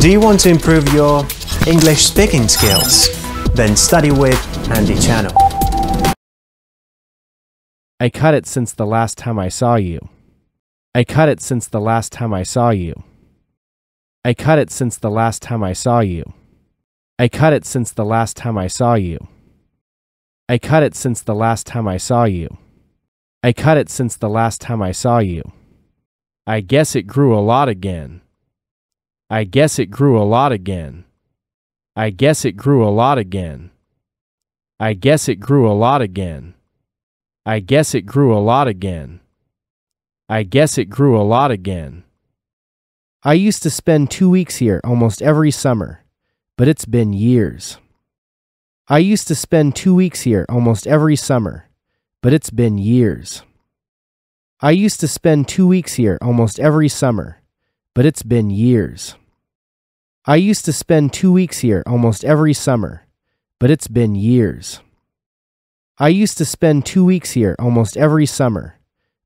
Do you want to improve your English speaking skills? Then study with Andy Channel. I cut it since the last time I saw you. I cut it since the last time I saw you. I cut it since the last time I saw you. I cut it since the last time I saw you. I cut it since the last time I saw you. I cut it since the last time I saw you. I guess it grew a lot again. I guess it grew a lot again. I guess it grew a lot again. I guess it grew a lot again. I guess it grew a lot again. I guess it grew a lot again. I used to spend two weeks here almost every summer, but it's been years. I used to spend two weeks here almost every summer, but it's been years. I used to spend two weeks here almost every summer, but it's been years. I used to spend two weeks here almost every summer, but it's been years. I used to spend two weeks here almost every summer,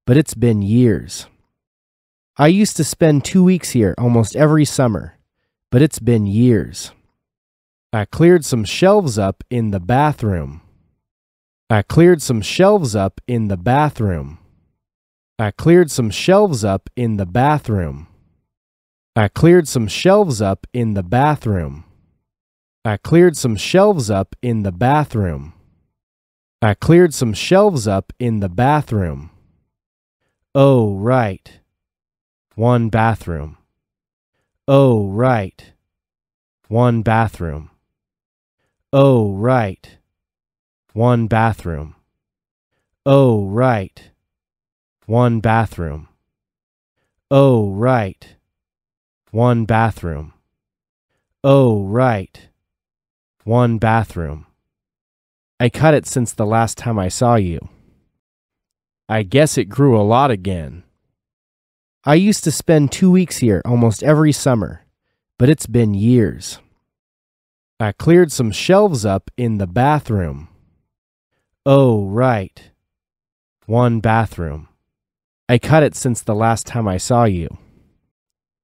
but it's been years. I used to spend two weeks here almost every summer, but it's been years. I cleared some shelves up in the bathroom. I cleared some shelves up in the bathroom. I cleared some shelves up in the bathroom. I cleared some shelves up in the bathroom. I cleared some shelves up in the bathroom. I cleared some shelves up in the bathroom. Oh, right. One bathroom. Oh, right. One bathroom. Oh, right. One bathroom. Oh, right. One bathroom. Oh, right. One bathroom. Oh, right. One bathroom. I cut it since the last time I saw you. I guess it grew a lot again. I used to spend two weeks here almost every summer, but it's been years. I cleared some shelves up in the bathroom. Oh, right. One bathroom. I cut it since the last time I saw you.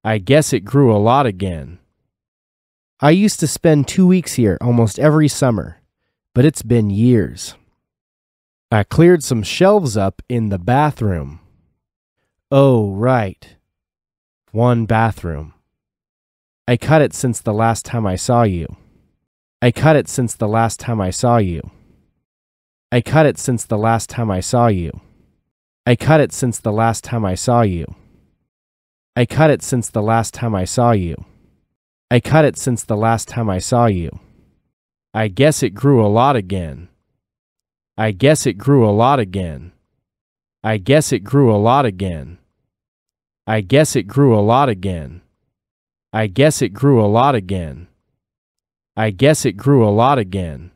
I guess it grew a lot again. I used to spend two weeks here almost every summer, but it's been years. I cleared some shelves up in the bathroom. Oh, right. One bathroom. I cut it since the last time I saw you. I cut it since the last time I saw you. I cut it since the last time I saw you. I cut it since the last time I saw you. I cut it since the last time I saw you. I cut it since the last time I saw you. I guess it grew a lot again. I guess it grew a lot again. I guess it grew a lot again. I guess it grew a lot again. I guess it grew a lot again. I guess it grew a lot again.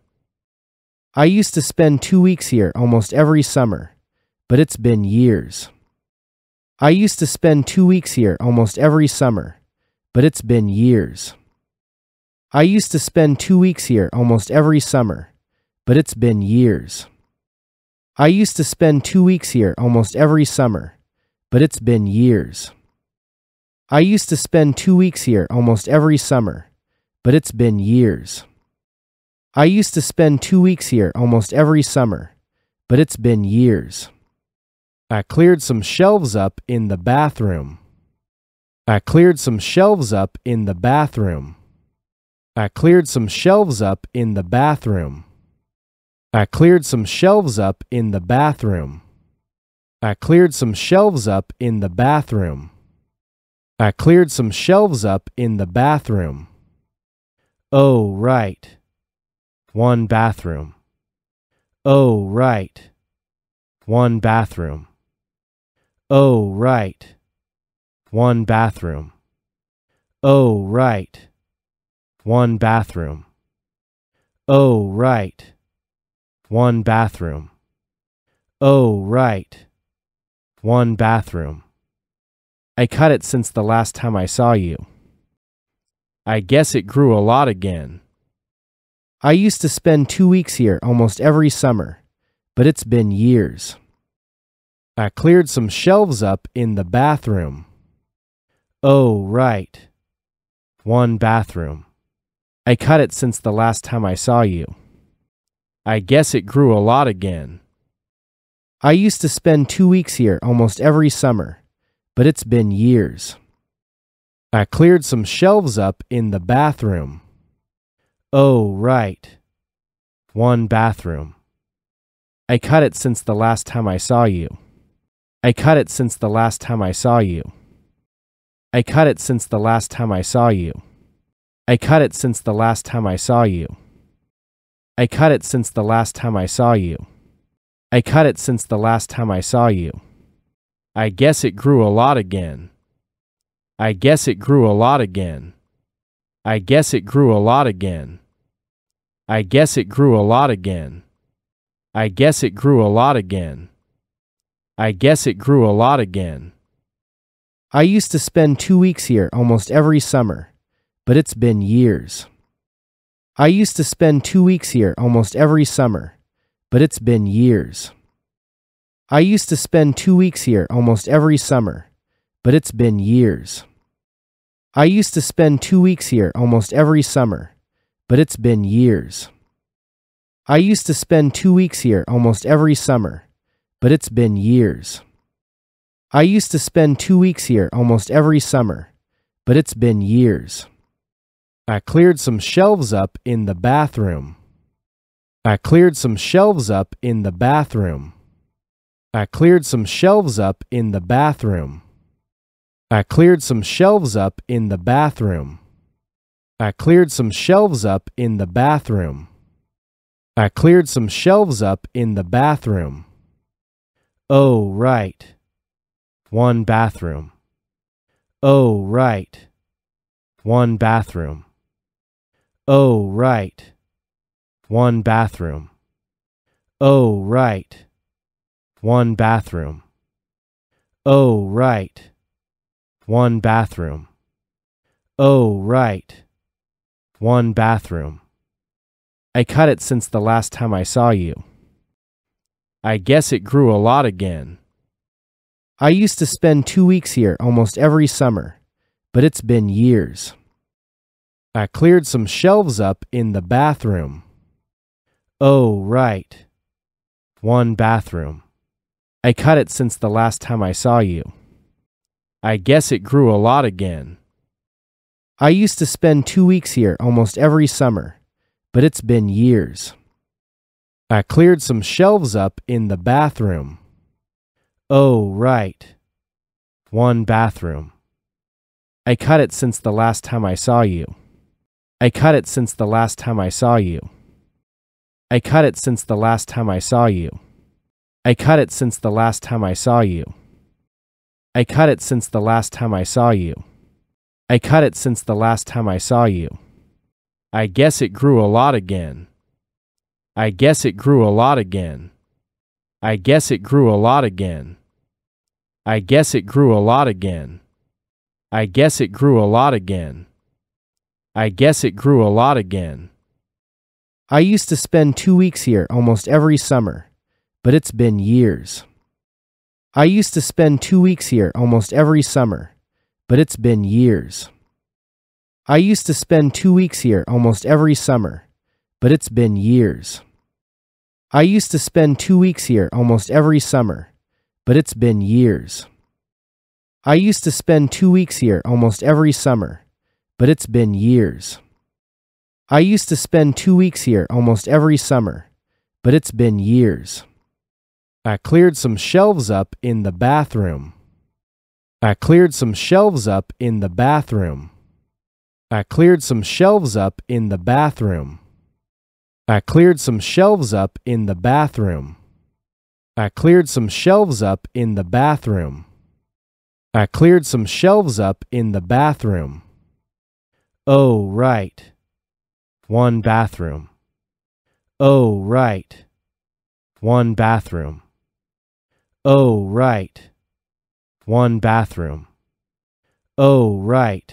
I used to spend two weeks here almost every summer, but it's been years. I used to spend two weeks here almost every summer, but it's been years. I used to spend two weeks here almost every summer, but it's been years. I used to spend two weeks here almost every summer, but it's been years. I used to spend two weeks here almost every summer, but it's been years. I used to spend two weeks here almost every summer, but it's been years. I cleared some shelves up in the bathroom. I cleared some shelves up in the bathroom. I cleared some shelves up in the bathroom. I cleared some shelves up in the bathroom. I cleared some shelves up in the bathroom. I cleared some shelves up in the bathroom. Oh, right. One bathroom. Oh, right. One bathroom. Oh, right. One bathroom. Oh, right. One bathroom. Oh, right. One bathroom. Oh, right. One bathroom. I cut it since the last time I saw you. I guess it grew a lot again. I used to spend two weeks here almost every summer, but it's been years. I cleared some shelves up in the bathroom. Oh, right. One bathroom. I cut it since the last time I saw you. I guess it grew a lot again. I used to spend two weeks here almost every summer, but it's been years. I cleared some shelves up in the bathroom. Oh, right. One bathroom. I cut it since the last time I saw you. I cut it since the last time I saw you. I cut it since the last time I saw you. I cut it since the last time I saw you. I cut it since the last time I saw you. I cut it since the last time I saw you. I guess it grew a lot again. I guess it grew a lot again. I guess it grew a lot again. I guess it grew a lot again. I guess it grew a lot again. I guess it grew a lot again. I used to spend two weeks here almost every summer, but it's been years. I used to spend two weeks here almost every summer, but it's been years. I used to spend two weeks here almost every summer, but it's been years. I used to spend two weeks here almost every summer, but it's been years. I used to spend two weeks here almost every summer, but it's been years. I used to spend two weeks here almost every summer, but it's been years. I cleared some shelves up in the bathroom. I cleared some shelves up in the bathroom. I cleared some shelves up in the bathroom. I cleared some shelves up in the bathroom. I cleared some shelves up in the bathroom. I cleared some shelves up in the bathroom. Oh, right. One bathroom. Oh, right. One bathroom. Oh, right. One bathroom. Oh, right. One bathroom. Oh, right. One bathroom. Oh, right. One bathroom. I cut it since the last time I saw you. I guess it grew a lot again. I used to spend two weeks here almost every summer, but it's been years. I cleared some shelves up in the bathroom. Oh, right. One bathroom. I cut it since the last time I saw you. I guess it grew a lot again. I used to spend two weeks here almost every summer, but it's been years. I cleared some shelves up in the bathroom. Oh, right. One bathroom. I cut it since the last time I saw you. I cut it since the last time I saw you. I cut it since the last time I saw you. I cut it since the last time I saw you. I cut it since the last time I saw you. I cut it since the last time I saw you. I guess it grew a lot again. I guess it grew a lot again. I guess it grew a lot again. I guess it grew a lot again. I guess it grew a lot again. I guess it grew a lot again. I used to spend two weeks here almost every summer, but it's been years. I used to spend two weeks here almost every summer, but it's been years. I used to spend two weeks here almost every summer, but it's been years. I used to spend two weeks here almost every summer, but it's been years. I used to spend two weeks here almost every summer, but it's been years. I used to spend two weeks here almost every summer, but it's been years. I cleared some shelves up in the bathroom. I cleared some shelves up in the bathroom. I cleared some shelves up in the bathroom. I cleared some shelves up in the bathroom. I cleared some shelves up in the bathroom. I cleared some shelves up in the bathroom. Oh, right. One bathroom. Oh, right. One bathroom. Oh, right. One bathroom. Oh, right.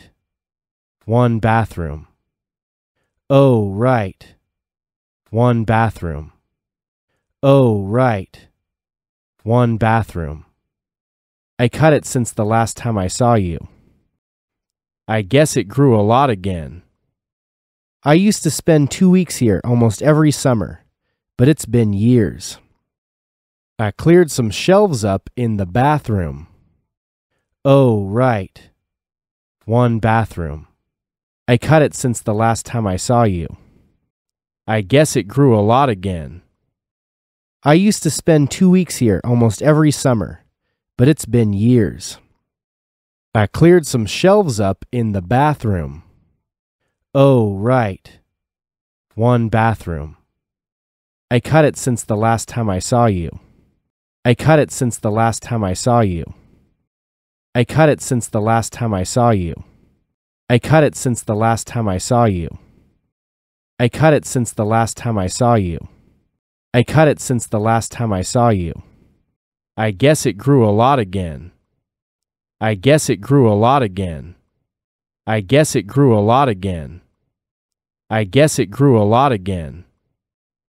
One bathroom. Oh, right. One bathroom. Oh, right. One bathroom. I cut it since the last time I saw you. I guess it grew a lot again. I used to spend two weeks here almost every summer, but it's been years. I cleared some shelves up in the bathroom. Oh, right. One bathroom. I cut it since the last time I saw you. I guess it grew a lot again. I used to spend two weeks here almost every summer, but it's been years. I cleared some shelves up in the bathroom. Oh, right. One bathroom. I cut it since the last time I saw you. I cut it since the last time I saw you. I cut it since the last time I saw you. I cut it since the last time I saw you. I cut it since the last time I saw you. I cut it since the last time I saw you. I guess it grew a lot again. I guess it grew a lot again. I guess it grew a lot again. I guess it grew a lot again.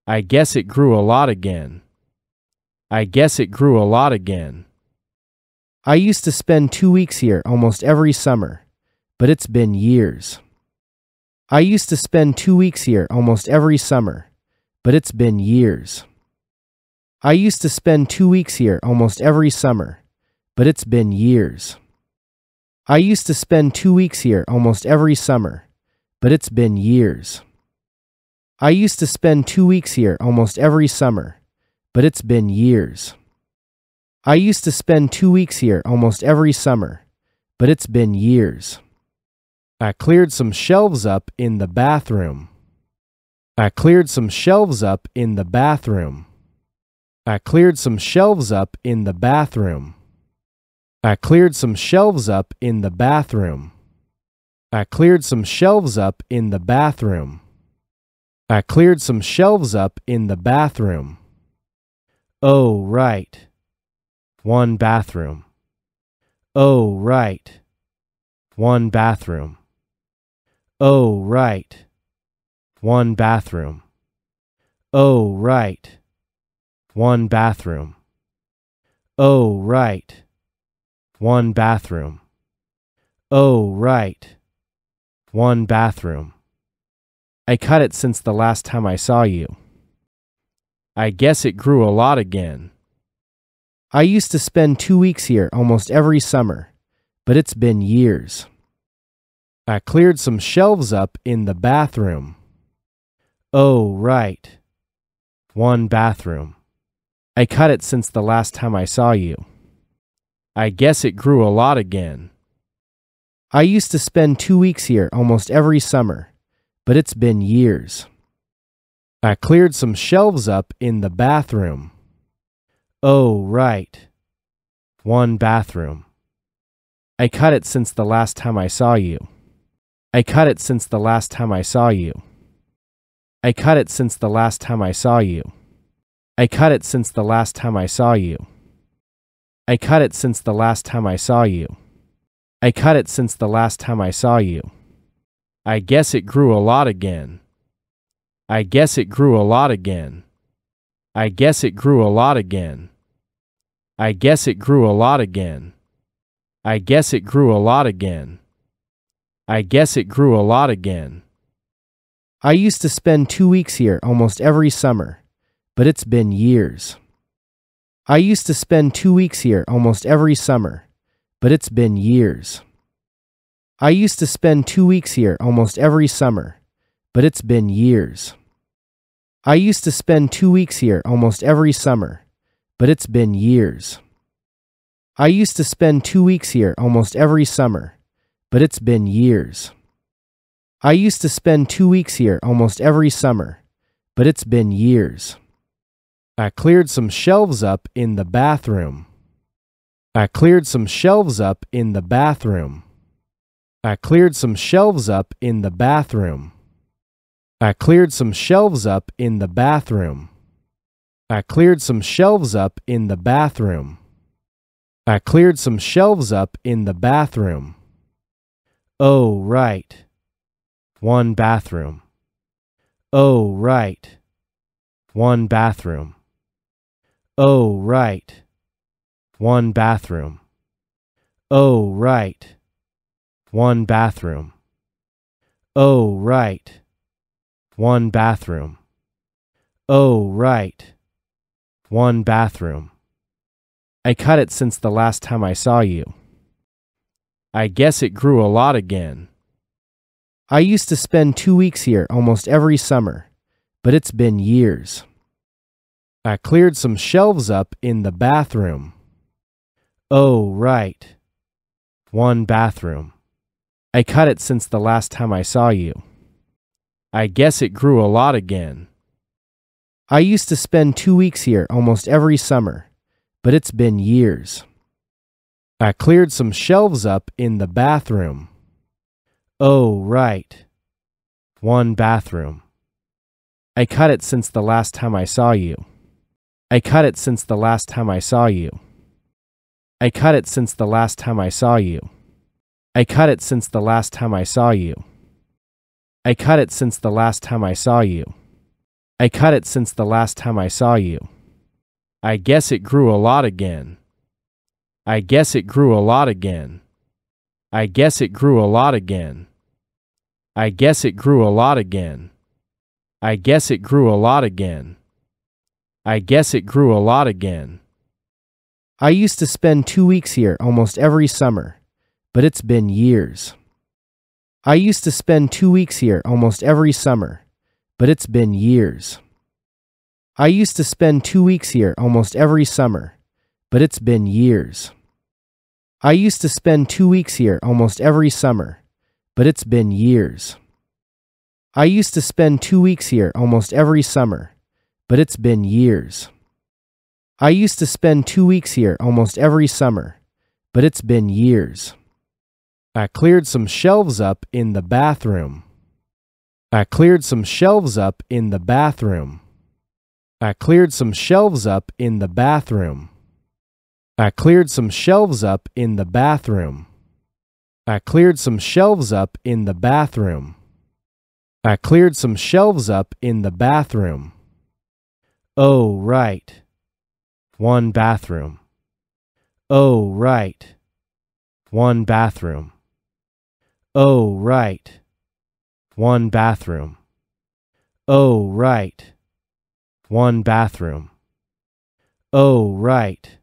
I guess it grew a lot again. I guess it grew a lot again. I used to spend two weeks here almost every summer, but it's been years. I used to spend two weeks here almost every summer, but it's been years. I used to spend two weeks here almost every summer, but it's been years. I used to spend two weeks here almost every summer, but it's been years. I used to spend two weeks here almost every summer, but it's been years. I used to spend two weeks here almost every summer, but it's been years. I cleared some shelves up in the bathroom. I cleared some shelves up in the bathroom. I cleared some shelves up in the bathroom. I cleared some shelves up in the bathroom. I cleared some shelves up in the bathroom. I cleared some shelves up in the bathroom. Oh, right. One bathroom. Oh, right. One bathroom. Oh, right. One bathroom. Oh, right. One bathroom. Oh, right. One bathroom. Oh, right. One bathroom. I cut it since the last time I saw you. I guess it grew a lot again. I used to spend two weeks here almost every summer, but it's been years. I cleared some shelves up in the bathroom. Oh, right. One bathroom. I cut it since the last time I saw you. I guess it grew a lot again. I used to spend two weeks here almost every summer, but it's been years. I cleared some shelves up in the bathroom. Oh, right. One bathroom. I cut it since the last time I saw you. I cut it since the last time I saw you. I cut it since the last time I saw you. I cut it since the last time I saw you. I cut it since the last time I saw you. I cut it since the last time I saw you. I guess it grew a lot again. I guess it grew a lot again. I guess it grew a lot again. I guess it grew a lot again. I guess it grew a lot again. I guess it grew a lot again. I used to spend two weeks here almost every summer, but it's been years. I used to spend two weeks here almost every summer, but it's been years. I used to spend two weeks here almost every summer, but it's been years. I used to spend two weeks here almost every summer, but it's been years. I used to spend two weeks here almost every summer, but it's been years. I used to spend two weeks here almost every summer, but it's been years. I cleared some shelves up in the bathroom. I cleared some shelves up in the bathroom. I cleared some shelves up in the bathroom. I cleared some shelves up in the bathroom. I cleared some shelves up in the bathroom. I cleared some shelves up in the bathroom. Oh, right. One bathroom. Oh, right. One bathroom. Oh, right. One bathroom. Oh, right. One bathroom. Oh, right. One bathroom. Oh, right. One bathroom. I cut it since the last time I saw you. I guess it grew a lot again. I used to spend two weeks here almost every summer, but it's been years. I cleared some shelves up in the bathroom. Oh, right. One bathroom. I cut it since the last time I saw you. I guess it grew a lot again. I used to spend two weeks here almost every summer, but it's been years. I cleared some shelves up in the bathroom. Oh, right. One bathroom. I cut it since the last time I saw you. I cut it since the last time I saw you. I cut it since the last time I saw you. I cut it since the last time I saw you. I cut it since the last time I saw you. I cut it since the last time I saw you. I guess it grew a lot again. I guess it grew a lot again. I guess it grew a lot again. I guess it grew a lot again. I guess it grew a lot again. I guess it grew a lot again. I used to spend two weeks here almost every summer, but it's been years. I used to spend two weeks here almost every summer, but it's been years. I used to spend two weeks here almost every summer, but it's been years. I used to spend two weeks here almost every summer, but it's been years. I used to spend two weeks here almost every summer, but it's been years. I used to spend two weeks here almost every summer, but it's been years. I cleared some shelves up in the bathroom. I cleared some shelves up in the bathroom. I cleared some shelves up in the bathroom. I cleared some shelves up in the bathroom. I cleared some shelves up in the bathroom. I cleared some shelves up in the bathroom. Oh, right. One bathroom. Oh, right. One bathroom. Oh, right. One bathroom. Oh, right. One bathroom. Oh, right.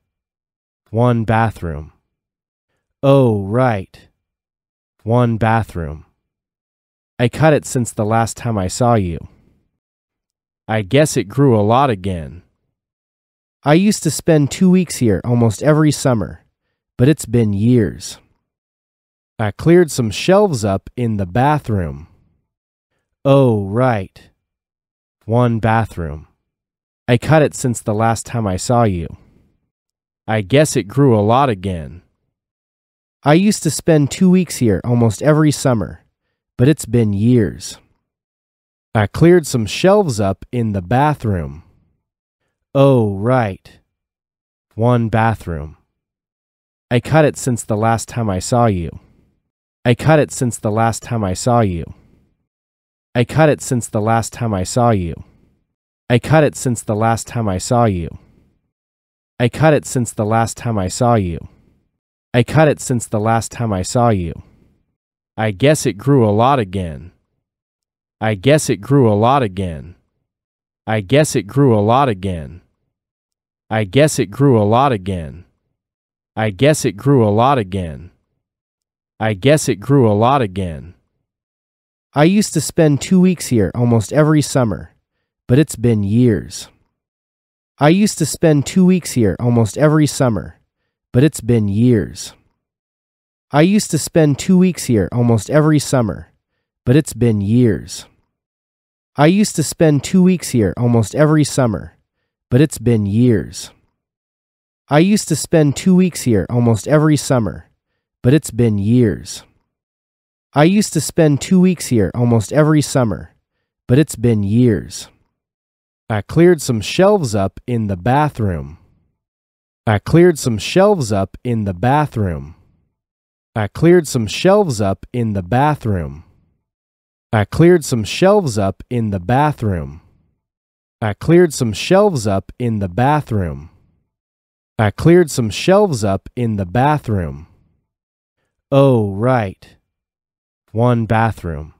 One bathroom. Oh, right. One bathroom. I cut it since the last time I saw you. I guess it grew a lot again. I used to spend two weeks here almost every summer, but it's been years. I cleared some shelves up in the bathroom. Oh, right. One bathroom. I cut it since the last time I saw you. I guess it grew a lot again. I used to spend two weeks here almost every summer, but it's been years. I cleared some shelves up in the bathroom. Oh, right. One bathroom. I cut it since the last time I saw you. I cut it since the last time I saw you. I cut it since the last time I saw you. I cut it since the last time I saw you. I cut it since the last time I saw you. I cut it since the last time I saw you. I guess it grew a lot again. I guess it grew a lot again. I guess it grew a lot again. I guess it grew a lot again. I guess it grew a lot again. I guess it grew a lot again. I used to spend two weeks here almost every summer, but it's been years. I used to spend two weeks here almost every summer, but it's been years. I used to spend two weeks here almost every summer, but it's been years. I used to spend two weeks here almost every summer, but it's been years. I used to spend two weeks here almost every summer, but it's been years. I used to spend two weeks here almost every summer, but it's been years. I cleared some shelves up in the bathroom. I cleared some shelves up in the bathroom. I cleared some shelves up in the bathroom. I cleared some shelves up in the bathroom. I cleared some shelves up in the bathroom. I cleared some shelves up in the bathroom. Oh, right. One bathroom.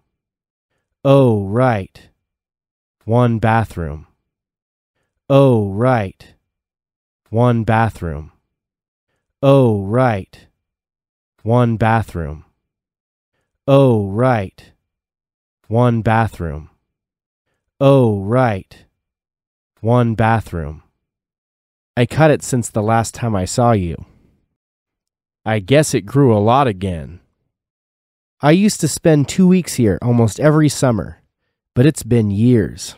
Oh, right. One bathroom. Oh, right. One bathroom. Oh, right. One bathroom. Oh, right. One bathroom. Oh, right. One bathroom. I cut it since the last time I saw you. I guess it grew a lot again. I used to spend two weeks here almost every summer, but it's been years.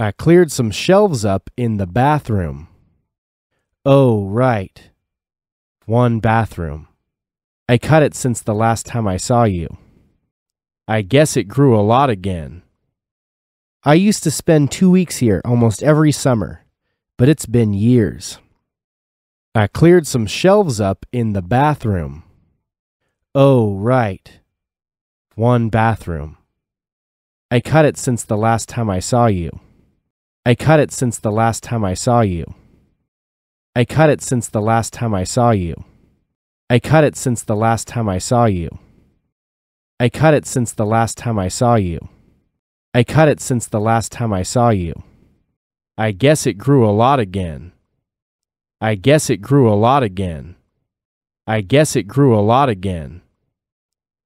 I cleared some shelves up in the bathroom. Oh, right. One bathroom. I cut it since the last time I saw you. I guess it grew a lot again. I used to spend two weeks here almost every summer, but it's been years. I cleared some shelves up in the bathroom. Oh, right. One bathroom. I cut it since the last time I saw you. I cut it since the last time I saw you. I cut it since the last time I saw you. I cut it since the last time I saw you. I cut it since the last time I saw you. I cut it since the last time I saw you. I guess it grew a lot again. I guess it grew a lot again. I guess it grew a lot again.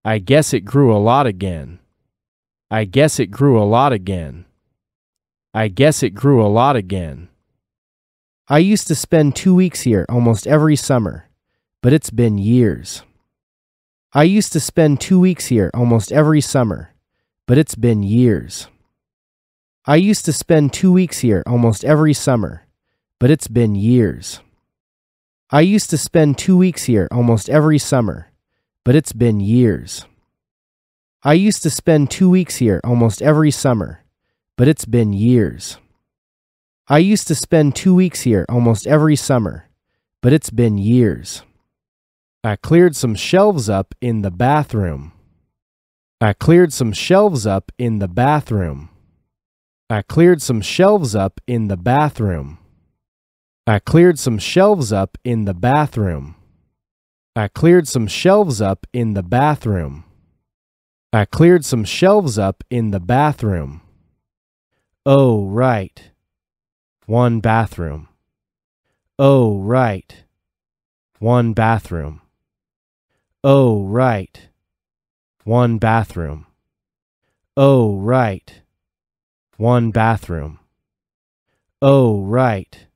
I guess it grew a lot again. I guess it grew a lot again. I guess it grew a lot again. I used to spend two weeks here almost every summer, but it's been years. I used to spend two weeks here almost every summer, but it's been years. I used to spend two weeks here almost every summer, but it's been years. I used to spend two weeks here almost every summer, but it's been years. I used to spend two weeks here almost every summer, but it's been years. I used to spend two weeks here almost every summer, but it's been years. I cleared some shelves up in the bathroom. I cleared some shelves up in the bathroom. I cleared some shelves up in the bathroom. I cleared some shelves up in the bathroom. I cleared some shelves up in the bathroom. I cleared some shelves up in the bathroom. Oh, right. One bathroom. Oh, right. One bathroom. Oh, right. One bathroom. Oh, right. One bathroom. Oh, right.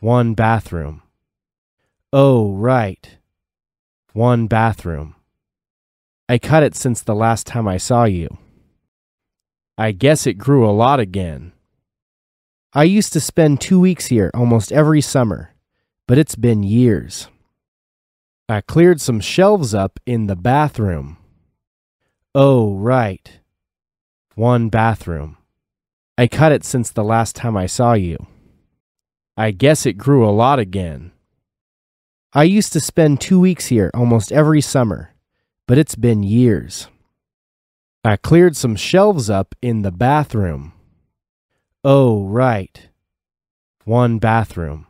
One bathroom. Oh, right. One bathroom. I cut it since the last time I saw you. I guess it grew a lot again. I used to spend two weeks here almost every summer, but it's been years. I cleared some shelves up in the bathroom. Oh, right. One bathroom. I cut it since the last time I saw you. I guess it grew a lot again. I used to spend two weeks here almost every summer, but it's been years. I cleared some shelves up in the bathroom. Oh, right. One bathroom.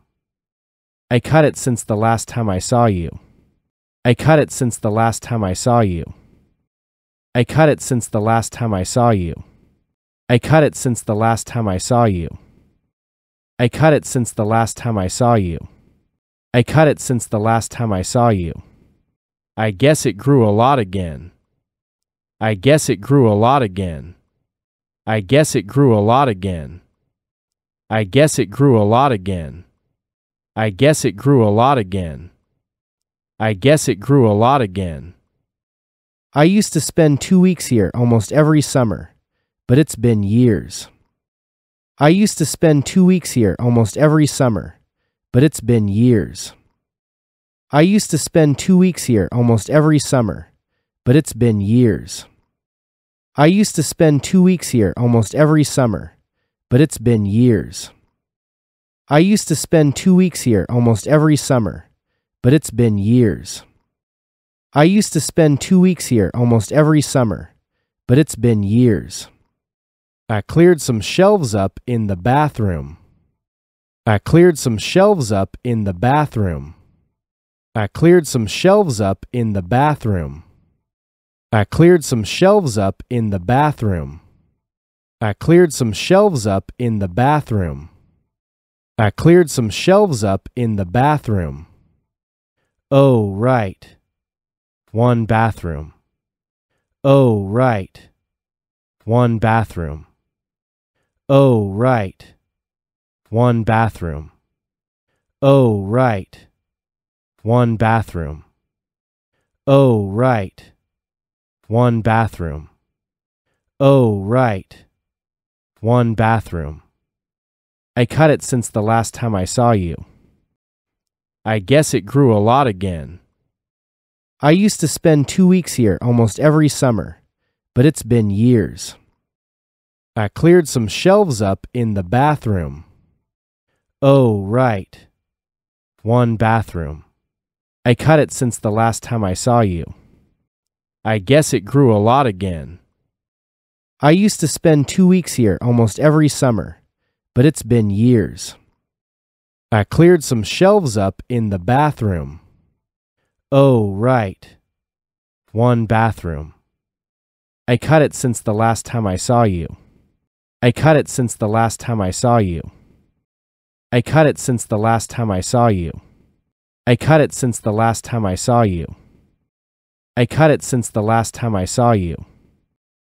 I cut it since the last time I saw you. I cut it since the last time I saw you. I cut it since the last time I saw you. I cut it since the last time I saw you. I cut it since the last time I saw you. I cut it since the last time I saw you. I guess it grew a lot again. I guess it grew a lot again. I guess it grew a lot again. I guess it grew a lot again. I guess it grew a lot again. I guess it grew a lot again. I used to spend two weeks here almost every summer, but it's been years. I used to spend two weeks here almost every summer, but it's been years. I used to spend two weeks here almost every summer, but it's been years. I used to spend two weeks here almost every summer, but it's been years. I used to spend two weeks here almost every summer, but it's been years. I used to spend two weeks here almost every summer, but it's been years. I cleared some shelves up in the bathroom. I cleared some shelves up in the bathroom. I cleared some shelves up in the bathroom. I cleared some shelves up in the bathroom. I cleared some shelves up in the bathroom. I cleared some shelves up in the bathroom. Oh, right. One bathroom. Oh, right. One bathroom. Oh, right. One bathroom. Oh, right. One bathroom. Oh, right one bathroom. Oh, right. One bathroom. I cut it since the last time I saw you. I guess it grew a lot again. I used to spend two weeks here almost every summer, but it's been years. I cleared some shelves up in the bathroom. Oh, right. One bathroom. I cut it since the last time I saw you. I guess it grew a lot again. I used to spend two weeks here almost every summer, but it's been years. I cleared some shelves up in the bathroom. Oh, right. One bathroom. I cut it since the last time I saw you. I cut it since the last time I saw you. I cut it since the last time I saw you. I cut it since the last time I saw you. I cut it since the last time I saw you.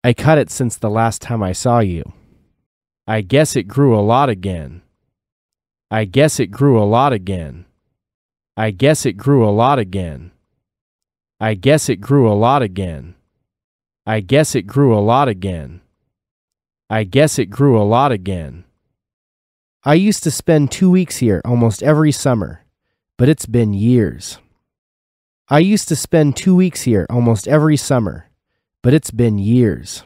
I cut it since the last time I saw you. I guess it grew a lot again. I guess it grew a lot again. I guess it grew a lot again. I guess it grew a lot again. I guess it grew a lot again. I guess it grew a lot again. I used to spend two weeks here almost every summer, but it's been years. I used to spend two weeks here almost every summer, but it's been years.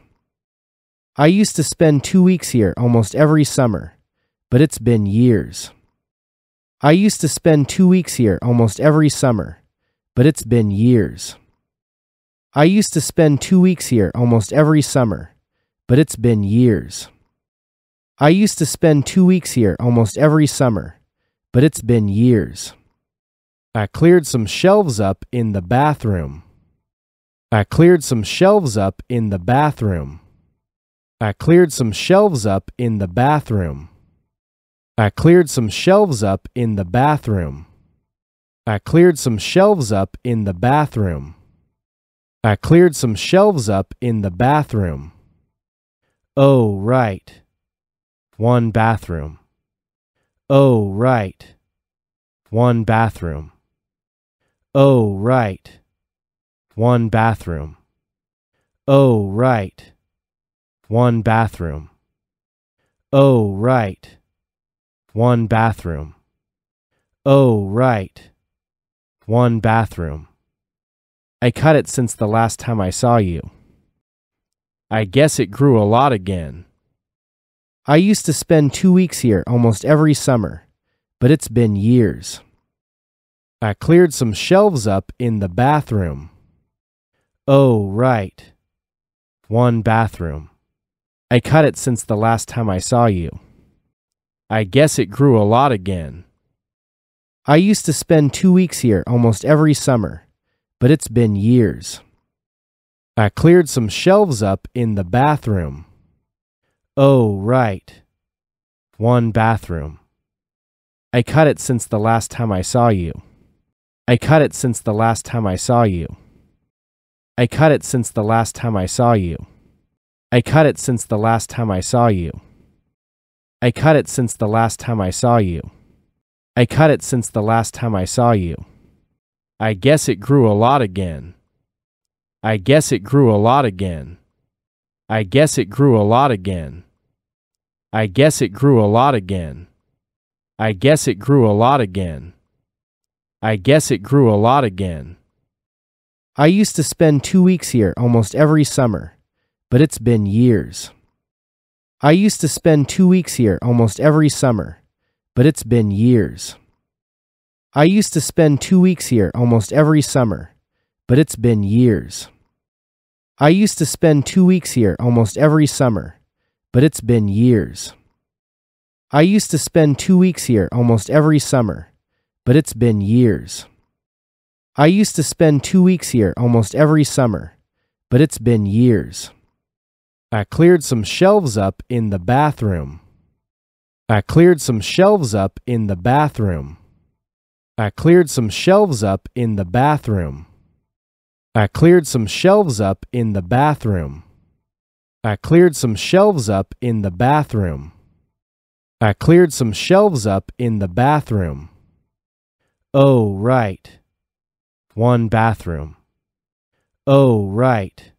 I used to spend two weeks here almost every summer, but it's been years. I used to spend two weeks here almost every summer, but it's been years. I used to spend two weeks here almost every summer, but it's been years. I used to spend two weeks here almost every summer, but it's been years. I cleared some shelves up in the bathroom. I cleared some shelves up in the bathroom. I cleared some shelves up in the bathroom. I cleared some shelves up in the bathroom. I cleared some shelves up in the bathroom. I cleared some shelves up in the bathroom. Oh, right. One bathroom. Oh, right. One bathroom. Oh, right. One bathroom. Oh, right. One bathroom. Oh, right. One bathroom. Oh, right. One bathroom. I cut it since the last time I saw you. I guess it grew a lot again. I used to spend two weeks here almost every summer, but it's been years. I cleared some shelves up in the bathroom. Oh, right. One bathroom. I cut it since the last time I saw you. I guess it grew a lot again. I used to spend two weeks here almost every summer, but it's been years. I cleared some shelves up in the bathroom. Oh, right. One bathroom. I cut it since the last time I saw you. I cut it since the last time I saw you. I cut it since the last time I saw you. I cut it since the last time I saw you. I cut it since the last time I saw you. I cut it since the last time I saw you. I guess it grew a lot again. I guess it grew a lot again. I guess it grew a lot again. I guess it grew a lot again. I guess it grew a lot again. I guess it grew a lot again. I used to spend two weeks here almost every summer, but it's been years. I used to spend two weeks here almost every summer, but it's been years. I used to spend two weeks here almost every summer, but it's been years. I used to spend two weeks here almost every summer, but it's been years. I used to spend two weeks here almost every summer, but it's been years. I used to spend two weeks here almost every summer, but it's been years. I cleared some shelves up in the bathroom. I cleared some shelves up in the bathroom. I cleared some shelves up in the bathroom. I cleared some shelves up in the bathroom. I cleared some shelves up in the bathroom. I cleared some shelves up in the bathroom. Oh, right. One bathroom. Oh, right.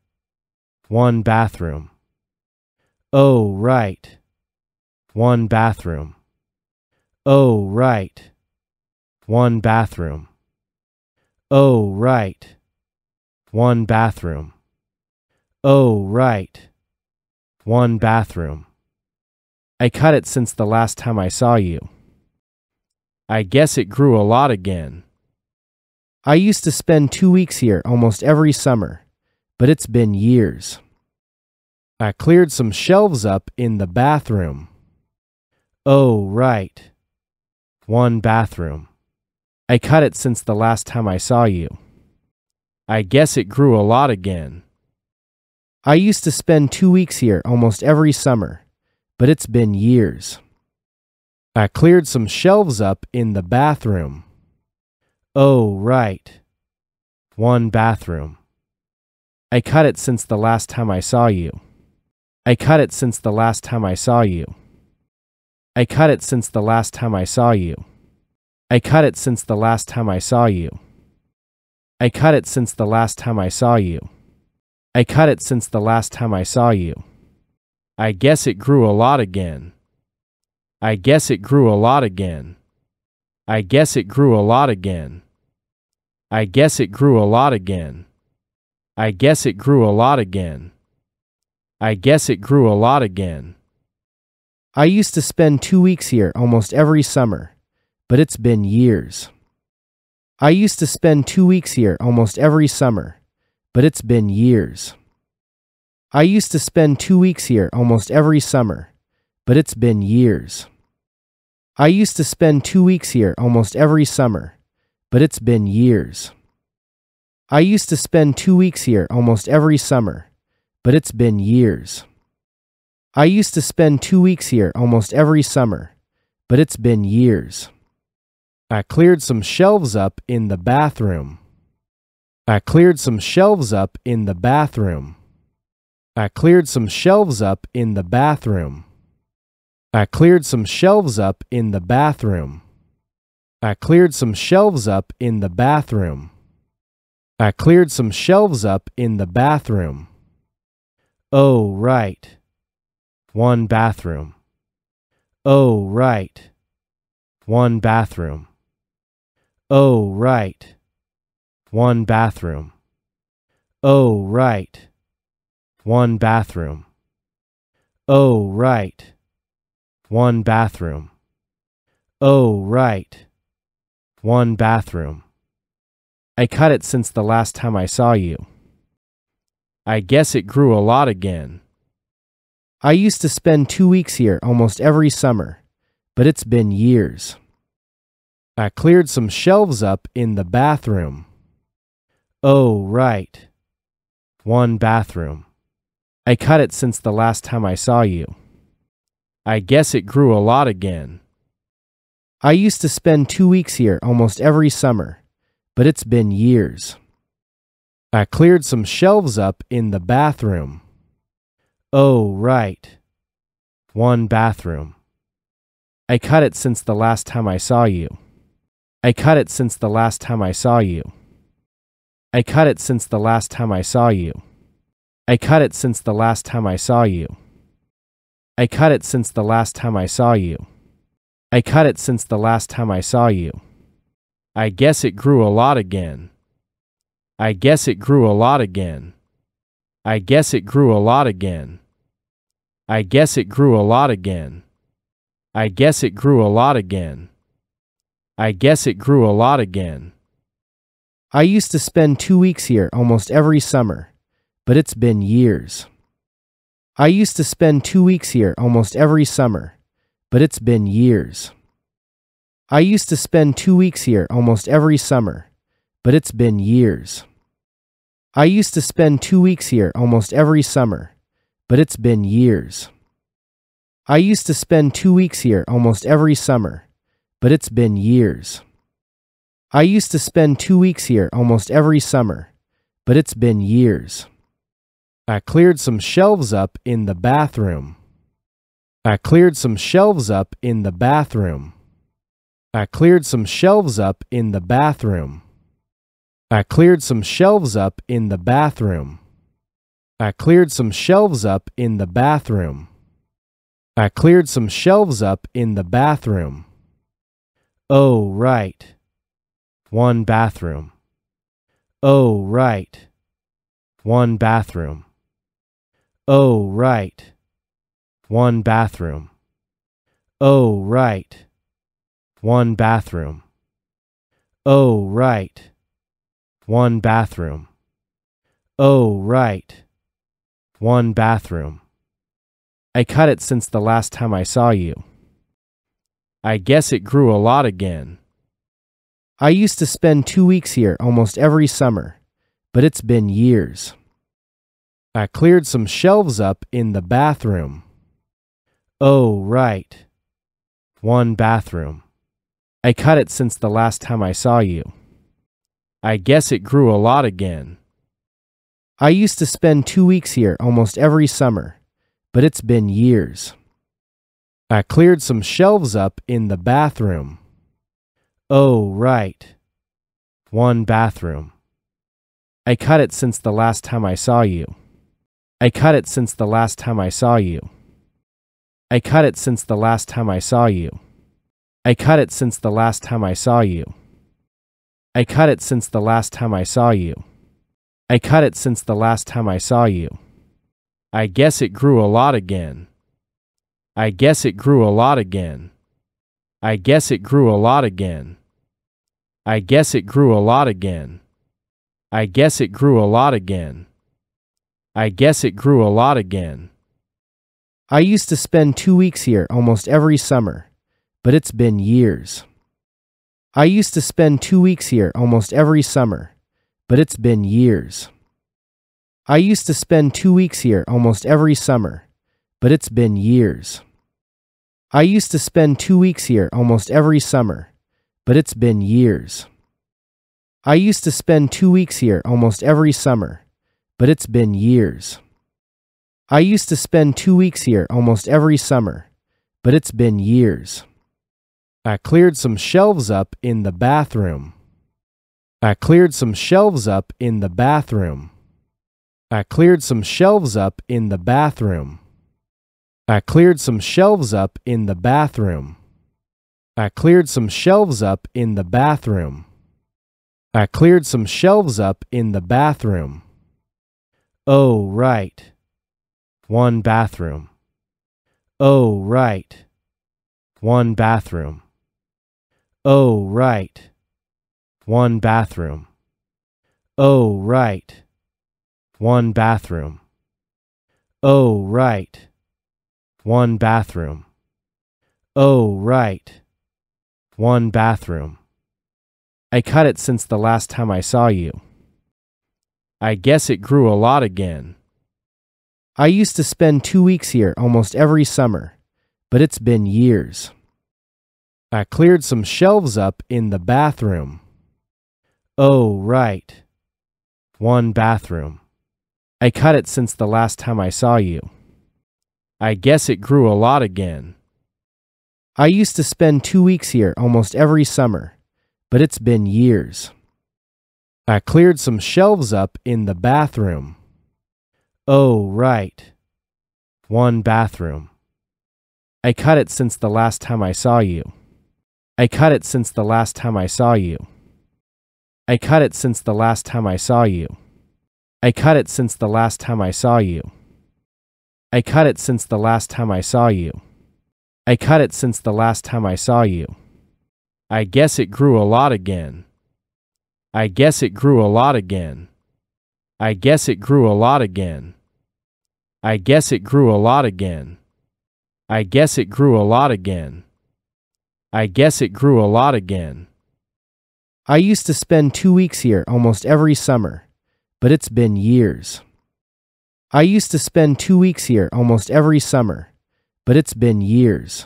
One bathroom. Oh, right. One bathroom. Oh, right. One bathroom. Oh, right. One bathroom. Oh, right. One bathroom. I cut it since the last time I saw you. I guess it grew a lot again. I used to spend two weeks here almost every summer, but it's been years. I cleared some shelves up in the bathroom. Oh, right. One bathroom. I cut it since the last time I saw you. I guess it grew a lot again. I used to spend two weeks here almost every summer, but it's been years. I cleared some shelves up in the bathroom. Oh, right. One bathroom. I cut it since the last time I saw you. I cut it since the last time I saw you. I cut it since the last time I saw you. I cut it since the last time I saw you. I cut it since the last time I saw you. I cut it since the last time I saw you. I guess it grew a lot again. I guess it grew a lot again. I guess it grew a lot again. I guess it grew a lot again. I guess it grew a lot again. I guess it grew a lot again. I used to spend two weeks here almost every summer, but it's been years. I used to spend two weeks here almost every summer, but it's been years. I used to spend two weeks here almost every summer, but it's been years. I used to spend two weeks here almost every summer, but it's been years. I used to spend two weeks here almost every summer, but it's been years. I used to spend two weeks here almost every summer, but it's been years. I cleared some shelves up in the bathroom. I cleared some shelves up in the bathroom. I cleared some shelves up in the bathroom. I cleared some shelves up in the bathroom. I cleared some shelves up in the bathroom. I cleared some shelves up in the bathroom. Oh, right. One bathroom. Oh, right. One bathroom. Oh, right. One bathroom. Oh, right. One bathroom. Oh, right one bathroom. Oh, right. One bathroom. I cut it since the last time I saw you. I guess it grew a lot again. I used to spend two weeks here almost every summer, but it's been years. I cleared some shelves up in the bathroom. Oh, right. One bathroom. I cut it since the last time I saw you. I guess it grew a lot again. I used to spend two weeks here almost every summer, but it's been years. I cleared some shelves up in the bathroom. Oh, right. One bathroom. I cut it since the last time I saw you. I cut it since the last time I saw you. I cut it since the last time I saw you. I cut it since the last time I saw you. I cut it since the last time I saw you. I cut it since the last time I saw you. I guess it grew a lot again. I guess it grew a lot again. I guess it grew a lot again. I guess it grew a lot again. I guess it grew a lot again. I guess it grew a lot again. I used to spend two weeks here almost every summer, but it's been years. I used to spend two weeks here almost every summer, but it's been years. I used to spend two weeks here almost every summer, but it's been years. I used to spend two weeks here almost every summer, but it's been years. I used to spend two weeks here almost every summer, but it's been years. I used to spend two weeks here almost every summer, but it's been years. I cleared some shelves up in the bathroom. I cleared some shelves up in the bathroom. I cleared some shelves up in the bathroom. I cleared some shelves up in the bathroom. I cleared some shelves up in the bathroom. I cleared some shelves up in the bathroom. Oh, right. One bathroom. Oh, right. One bathroom. Oh, right. One bathroom. Oh, right. One bathroom. Oh, right. One bathroom. Oh, right. One bathroom. I cut it since the last time I saw you. I guess it grew a lot again. I used to spend two weeks here almost every summer, but it's been years. I cleared some shelves up in the bathroom. Oh, right. One bathroom. I cut it since the last time I saw you. I guess it grew a lot again. I used to spend two weeks here almost every summer, but it's been years. I cleared some shelves up in the bathroom. Oh, right. One bathroom. I cut it since the last time I saw you. I cut it since the last time I saw you. I cut it since the last time I saw you. I cut it since the last time I saw you. I cut it since the last time I saw you. I cut it since the last time I saw you. I guess it grew a lot again. I guess it grew a lot again. I guess it grew a lot again. I guess it grew a lot again. I guess it grew a lot again. I guess it grew a lot again. I used to spend two weeks here almost every summer, but it's been years. I used to spend two weeks here almost every summer, but it's been years. I used to spend two weeks here almost every summer, but it's been years. I used to spend two weeks here almost every summer, but it's been years. I used to spend two weeks here almost every summer, but it's been years. I used to spend two weeks here almost every summer, but it's been years. I cleared some shelves up in the bathroom. I cleared some shelves up in the bathroom. I cleared some shelves up in the bathroom. I cleared some shelves up in the bathroom. I cleared some shelves up in the bathroom. I cleared some shelves up in the bathroom. Oh, right. One bathroom. Oh, right. One bathroom. Oh, right. One bathroom. Oh, right. One bathroom. Oh, right. One bathroom. Oh, right. One bathroom. I cut it since the last time I saw you. I guess it grew a lot again. I used to spend two weeks here almost every summer, but it's been years. I cleared some shelves up in the bathroom. Oh, right. One bathroom. I cut it since the last time I saw you. I guess it grew a lot again. I used to spend two weeks here almost every summer, but it's been years. I cleared some shelves up in the bathroom. Oh, right. One bathroom. I cut it since the last time I saw you. I cut it since the last time I saw you. I cut it since the last time I saw you. I cut it since the last time I saw you. I cut it since the last time I saw you. I cut it since the last time I saw you. I guess it grew a lot again. I guess it grew a lot again. I guess it grew a lot again. I guess it grew a lot again. I guess it grew a lot again. I guess it grew a lot again. I used to spend two weeks here almost every summer, but it's been years. I used to spend two weeks here almost every summer, but it's been years.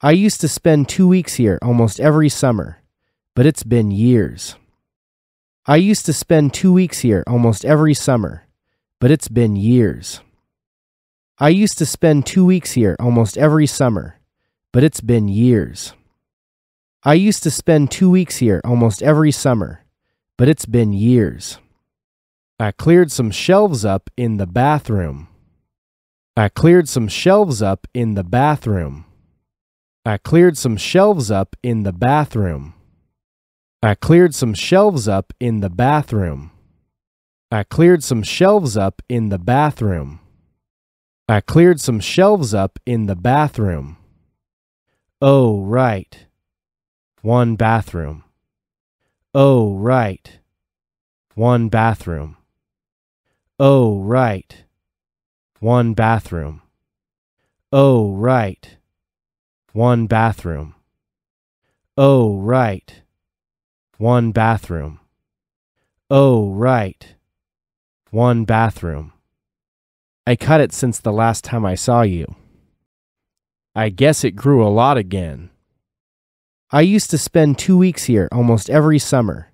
I used to spend two weeks here almost every summer, but it's been years. I used to spend two weeks here almost every summer, but it's been years. I used to spend two weeks here almost every summer, but it's been years. I used to spend two weeks here almost every summer, but it's been years. I cleared some shelves up in the bathroom. I cleared some shelves up in the bathroom. I cleared some shelves up in the bathroom. I cleared some shelves up in the bathroom. I cleared some shelves up in the bathroom. I cleared some shelves up in the bathroom. Oh, right. One bathroom. Oh, right. One bathroom. Oh, right. One bathroom. Oh, right. One bathroom. Oh, right. One bathroom. Oh, right. One bathroom. I cut it since the last time I saw you. I guess it grew a lot again. I used to spend two weeks here almost every summer,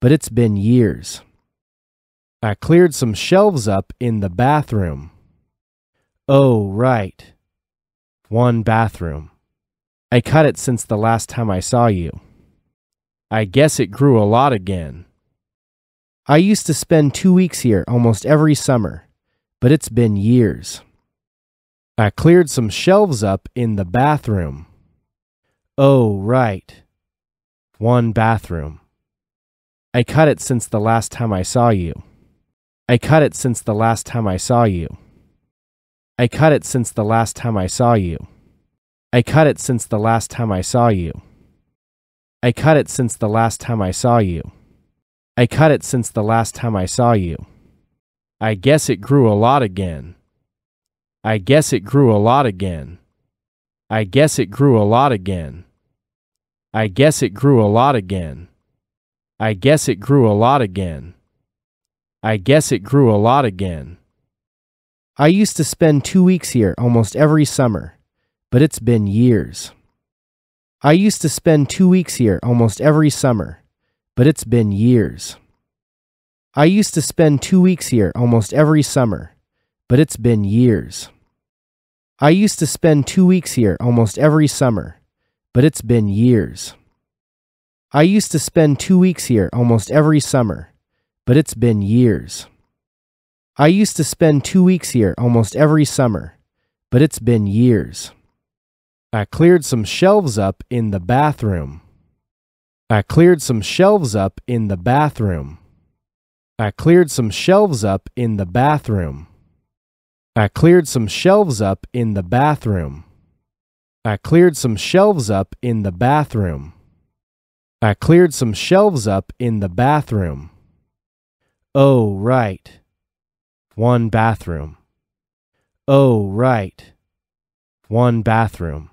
but it's been years. I cleared some shelves up in the bathroom. Oh, right. One bathroom. I cut it since the last time I saw you. I guess it grew a lot again. I used to spend two weeks here almost every summer, but it's been years. I cleared some shelves up in the bathroom. Oh, right. One bathroom. I cut it since the last time I saw you. I cut it since the last time I saw you. I cut it since the last time I saw you. I cut it since the last time I saw you. I cut it since the last time I saw you. I cut it since the last time I saw you. I guess it grew a lot again. I guess it grew a lot again. I guess it grew a lot again. I guess it grew a lot again. I guess it grew a lot again. I guess it grew a lot again. I used to spend two weeks here almost every summer, but it's been years. I used to spend two weeks here almost every summer, but it's been years. I used to spend two weeks here almost every summer, but it's been years. I used to spend two weeks here almost every summer, but it's been years. I used to spend two weeks here almost every summer, but it's been years. I used to spend two weeks here almost every summer, but it's been years. I cleared some shelves up in the bathroom. I cleared some shelves up in the bathroom. I cleared some shelves up in the bathroom. I cleared some shelves up in the bathroom. I cleared some shelves up in the bathroom. I cleared some shelves up in the bathroom. Oh, right. One bathroom. Oh, right. One bathroom.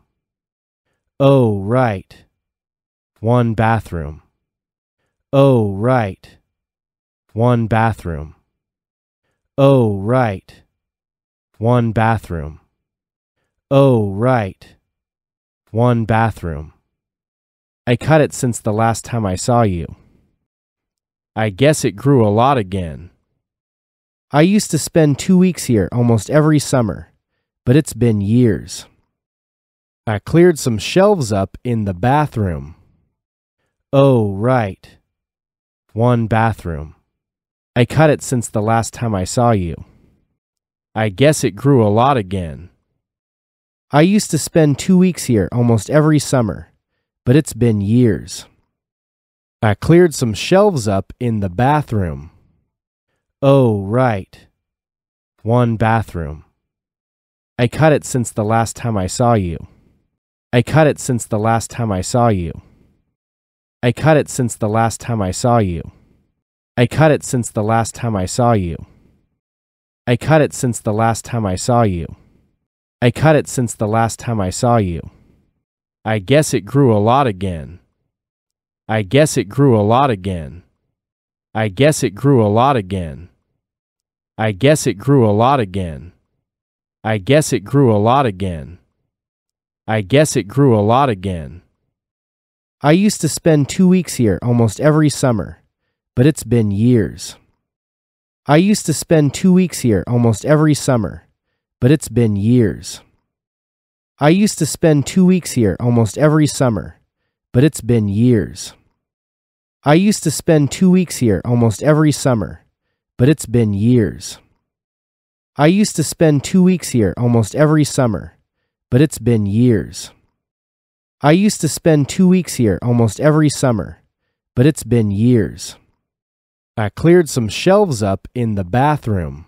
Oh, right. One bathroom. Oh, right. One bathroom. Oh, right. One bathroom. Oh, right. One bathroom. I cut it since the last time I saw you. I guess it grew a lot again. I used to spend two weeks here almost every summer, but it's been years. I cleared some shelves up in the bathroom. Oh, right. One bathroom. I cut it since the last time I saw you. I guess it grew a lot again. I used to spend two weeks here almost every summer, but it's been years. I cleared some shelves up in the bathroom. Oh, right. One bathroom. I cut it since the last time I saw you. I cut it since the last time I saw you. I cut it since the last time I saw you. I cut it since the last time I saw you. I cut it since the last time I saw you. I cut it since the last time I saw you. I guess it grew a lot again. I guess it grew a lot again. I guess it grew a lot again. I guess it grew a lot again. I guess it grew a lot again. I guess it grew a lot again. I used to spend two weeks here almost every summer, but it's been years. I used to spend two weeks here almost every summer, but it's been years. I used to spend two weeks here almost every summer, but it's been years. I used to spend two weeks here almost every summer, but it's been years. I used to spend two weeks here almost every summer, but it's been years. I used to spend two weeks here almost every summer, but it's been years. I cleared some shelves up in the bathroom.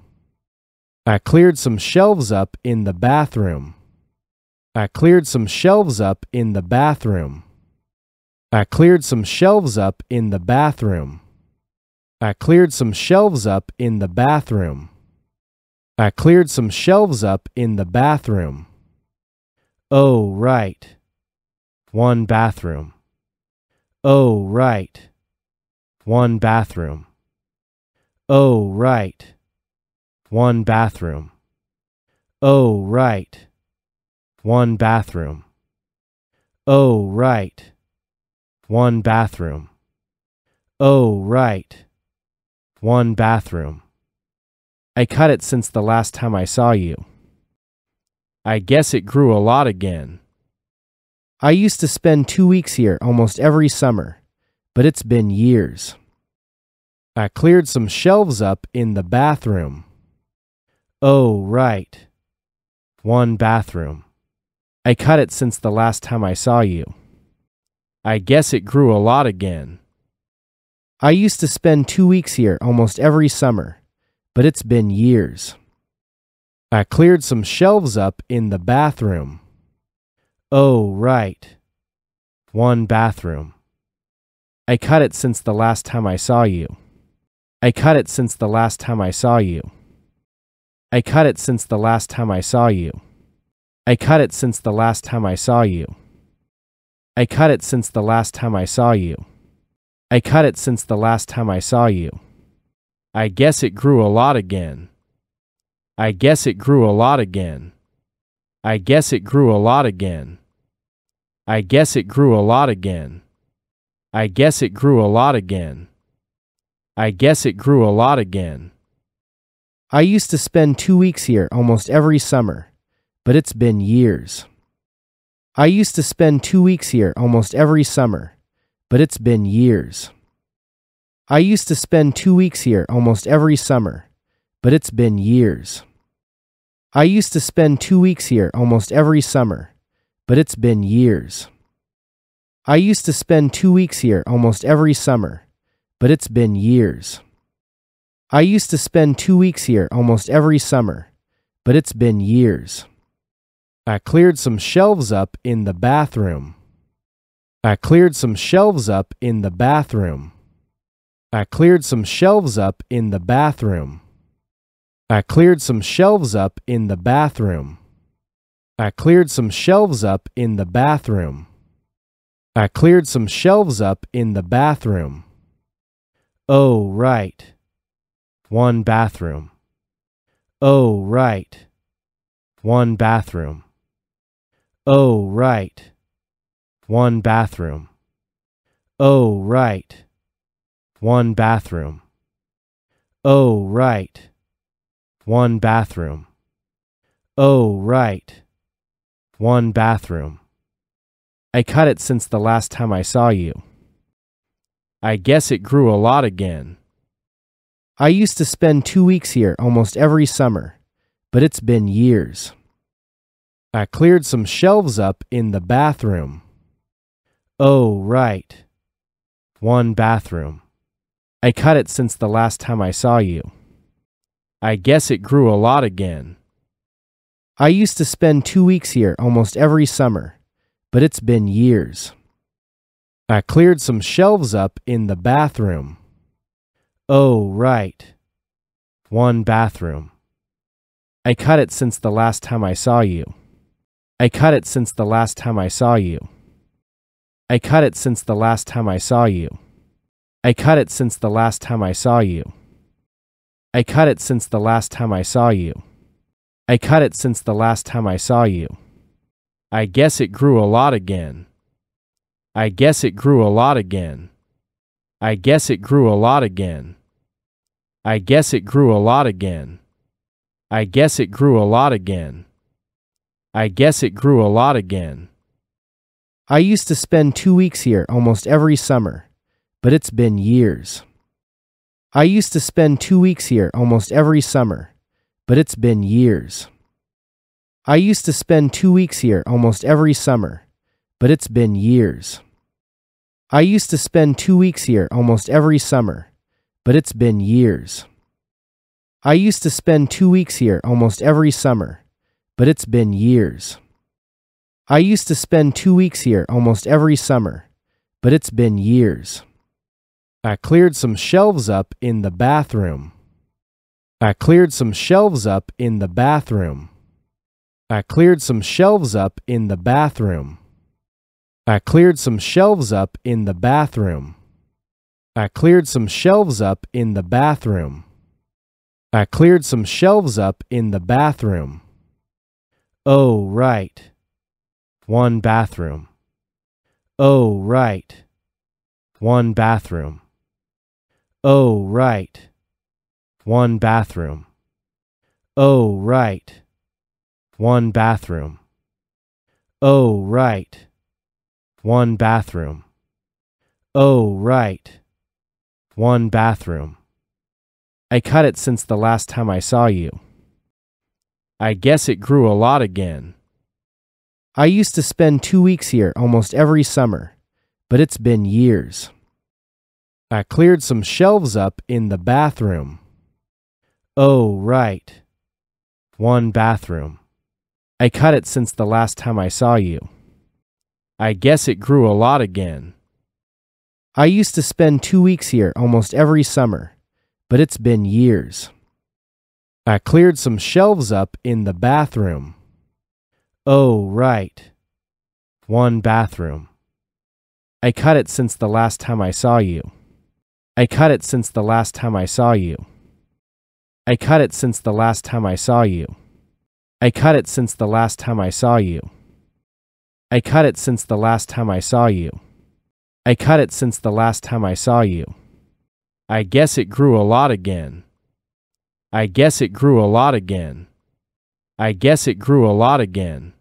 I cleared some shelves up in the bathroom. I cleared some shelves up in the bathroom. I cleared some shelves up in the bathroom. I cleared some shelves up in the bathroom. I cleared some shelves up in the bathroom. Oh, right. One bathroom. Oh, right. One bathroom. Oh, right. One bathroom. Oh, right. One bathroom. Oh, right. One bathroom. Oh, right. One bathroom. I cut it since the last time I saw you. I guess it grew a lot again. I used to spend two weeks here almost every summer, but it's been years. I cleared some shelves up in the bathroom. Oh, right. One bathroom. I cut it since the last time I saw you. I guess it grew a lot again. I used to spend two weeks here almost every summer, but it's been years. I cleared some shelves up in the bathroom. Oh, right. One bathroom. I cut it since the last time I saw you. I cut it since the last time I saw you. I cut it since the last time I saw you. I cut it since the last time I saw you. I cut it since the last time I saw you. I cut it since the last time I saw you. I guess it grew a lot again. I guess it grew a lot again. I guess it grew a lot again. I guess it grew a lot again. I guess it grew a lot again. I guess it grew a lot again. I used to spend two weeks here almost every summer, but it's been years. I used to spend two weeks here almost every summer, but it's been years. I used to spend two weeks here almost every summer, but it's been years. I used to spend two weeks here almost every summer, but it's been years. I used to spend two weeks here almost every summer, but it's been years. I used to spend two weeks here almost every summer, but it's been years. I cleared some shelves up in the bathroom. I cleared some shelves up in the bathroom. I cleared some shelves up in the bathroom. I cleared some shelves up in the bathroom. I cleared some shelves up in the bathroom. I cleared some shelves up in the bathroom. Oh, right. One bathroom. Oh, right. One bathroom. Oh, right. One bathroom. Oh, right. One bathroom. Oh, right one bathroom. Oh, right. One bathroom. I cut it since the last time I saw you. I guess it grew a lot again. I used to spend two weeks here almost every summer, but it's been years. I cleared some shelves up in the bathroom. Oh, right. One bathroom. I cut it since the last time I saw you. I guess it grew a lot again. I used to spend two weeks here almost every summer, but it's been years. I cleared some shelves up in the bathroom. Oh, right. One bathroom. I cut it since the last time I saw you. I cut it since the last time I saw you. I cut it since the last time I saw you. I cut it since the last time I saw you. I cut it since the last time I saw you. I cut it since the last time I saw you. I guess it grew a lot again. I guess it grew a lot again. I guess it grew a lot again. I guess it grew a lot again. I guess it grew a lot again. I guess it grew a lot again. I used to spend two weeks here almost every summer, but it's been years. I used to spend two weeks here almost every summer, but it's been years. I used to spend two weeks here almost every summer, but it's been years. I used to spend two weeks here almost every summer, but it's been years. I used to spend two weeks here almost every summer, but it's been years. I used to spend two weeks here almost every summer, but it's been years. I cleared some shelves up in the bathroom. I cleared some shelves up in the bathroom. I cleared some shelves up in the bathroom. I cleared some shelves up in the bathroom. I cleared some shelves up in the bathroom. I cleared some shelves up in the bathroom. Oh, right. One bathroom. Oh, right. One bathroom. Oh, right. One bathroom. Oh, right. One bathroom. Oh, right. One bathroom. Oh, right. One bathroom. I cut it since the last time I saw you. I guess it grew a lot again. I used to spend two weeks here almost every summer, but it's been years. I cleared some shelves up in the bathroom. Oh, right. One bathroom. I cut it since the last time I saw you. I guess it grew a lot again. I used to spend two weeks here almost every summer, but it's been years. I cleared some shelves up in the bathroom. Oh, right. One bathroom. I cut it since the last time I saw you. I cut it since the last time I saw you. I cut it since the last time I saw you. I cut it since the last time I saw you. I cut it since the last time I saw you. I cut it since the last time I saw you. I guess it grew a lot again. I guess it grew a lot again. I guess it grew a lot again.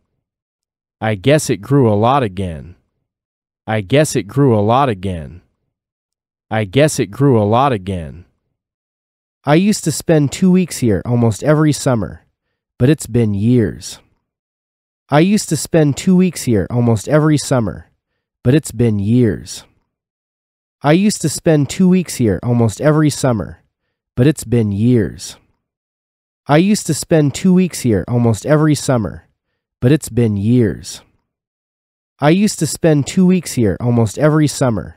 I guess it grew a lot again. I guess it grew a lot again. I guess it grew a lot again. I used to spend two weeks here almost every summer, but it's been years. I used to spend two weeks here almost every summer, but it's been years. I used to spend two weeks here almost every summer, but it's been years. I used to spend two weeks here almost every summer, but it's been years. I used to spend two weeks here almost every summer,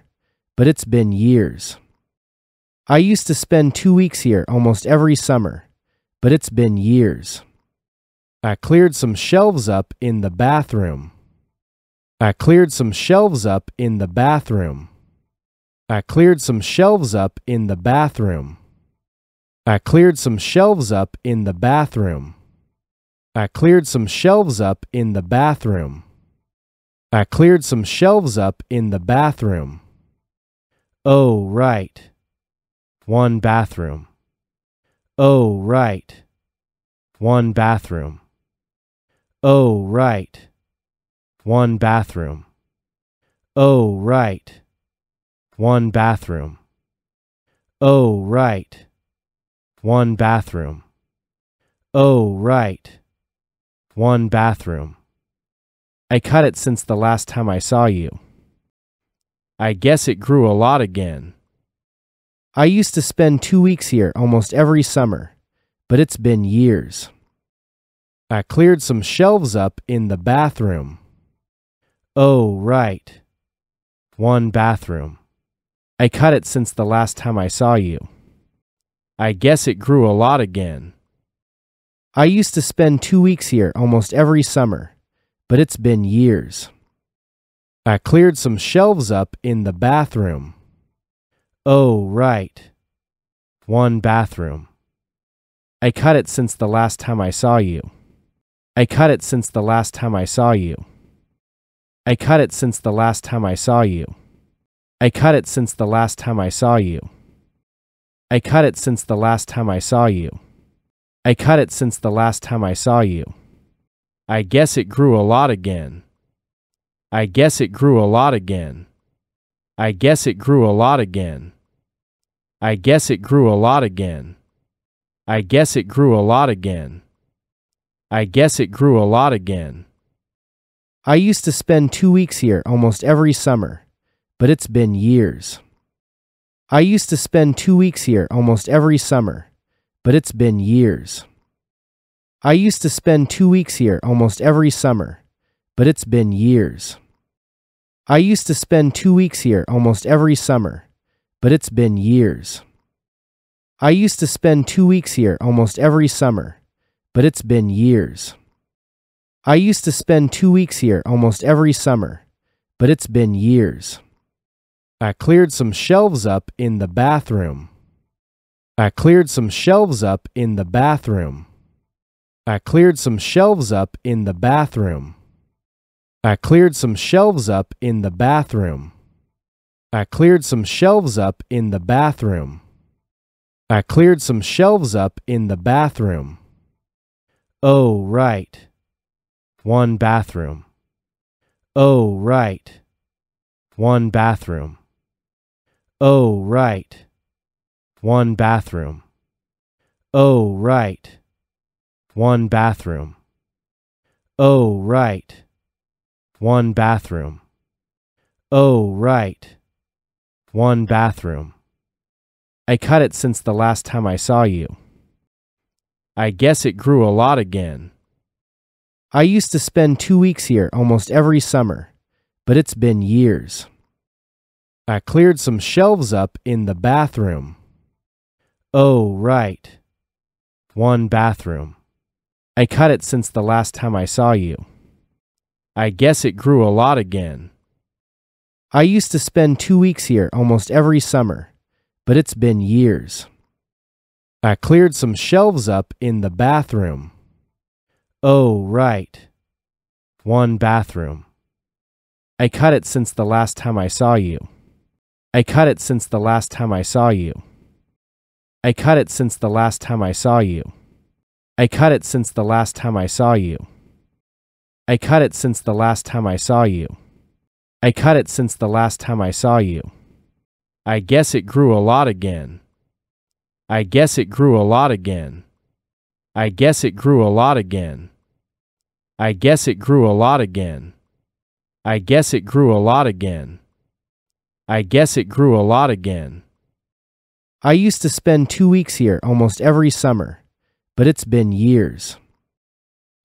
but it's been years. I used to spend two weeks here almost every summer, but it's been years. I cleared some shelves up in the bathroom. I cleared some shelves up in the bathroom. I cleared some shelves up in the bathroom. I cleared some shelves up in the bathroom. I cleared some shelves up in the bathroom. I cleared some shelves up in the bathroom. Oh, right. One bathroom. Oh, right. One bathroom. Oh, right. One bathroom. Oh, right. One bathroom. Oh, right. One bathroom. Oh, right. One bathroom. I cut it since the last time I saw you. I guess it grew a lot again. I used to spend two weeks here almost every summer, but it's been years. I cleared some shelves up in the bathroom. Oh, right. One bathroom. I cut it since the last time I saw you. I guess it grew a lot again. I used to spend two weeks here almost every summer, but it's been years. I cleared some shelves up in the bathroom. Oh, right. One bathroom. I cut it since the last time I saw you. I cut it since the last time I saw you. I cut it since the last time I saw you. I cut it since the last time I saw you. I cut it since the last time I saw you. I cut it since the last time I saw you. I guess it grew a lot again. I guess it grew a lot again. I guess it grew a lot again. I guess it grew a lot again. I guess it grew a lot again. I guess it grew a lot again. I used to spend two weeks here almost every summer, but it's been years. I used to spend two weeks here almost every summer, but it's been years. I used to spend two weeks here almost every summer, but it's been years. I used to spend two weeks here almost every summer, but it's been years. I used to spend two weeks here almost every summer, but it's been years. I used to spend two weeks here almost every summer, but it's been years. I cleared some shelves up in the bathroom. I cleared some shelves up in the bathroom. I cleared some shelves up in the bathroom. I cleared some shelves up in the bathroom. I cleared some shelves up in the bathroom. I cleared some shelves up in the bathroom. Oh, right. One bathroom. Oh, right. One bathroom. Oh, right. One bathroom. Oh, right. One bathroom. Oh, right one bathroom. Oh, right. One bathroom. I cut it since the last time I saw you. I guess it grew a lot again. I used to spend two weeks here almost every summer, but it's been years. I cleared some shelves up in the bathroom. Oh, right. One bathroom. I cut it since the last time I saw you. I guess it grew a lot again. I used to spend two weeks here almost every summer, but it's been years. I cleared some shelves up in the bathroom. Oh, right. One bathroom. I cut it since the last time I saw you. I cut it since the last time I saw you. I cut it since the last time I saw you. I cut it since the last time I saw you. I cut it since the last time I saw you. I cut it since the last time I saw you. I guess it grew a lot again. I guess it grew a lot again. I guess it grew a lot again. I guess it grew a lot again. I guess it grew a lot again. I guess it grew a lot again. I used to spend two weeks here almost every summer, but it's been years.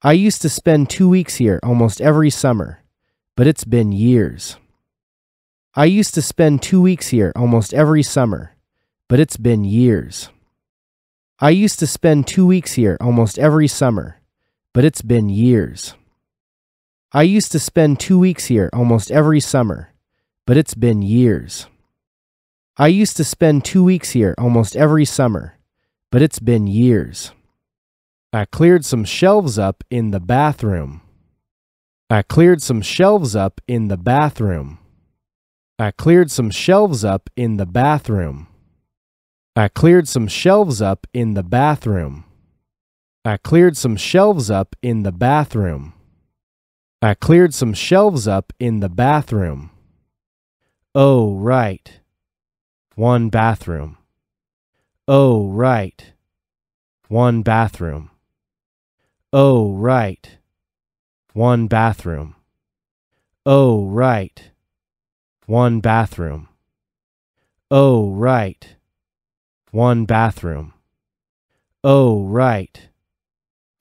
I used to spend two weeks here almost every summer, but it's been years. I used to spend two weeks here almost every summer, but it's been years. I used to spend two weeks here almost every summer, but it's been years. I used to spend two weeks here almost every summer, but it's been years. I used to spend two weeks here almost every summer, but it's been years. I cleared some shelves up in the bathroom. I cleared some shelves up in the bathroom. I cleared some shelves up in the bathroom. I cleared some shelves up in the bathroom. I cleared some shelves up in the bathroom. I cleared some shelves up in the bathroom. Oh, right. One bathroom. Oh, right. One bathroom. Oh, right. One bathroom. Oh, right. One bathroom. Oh, right. One bathroom. Oh, right.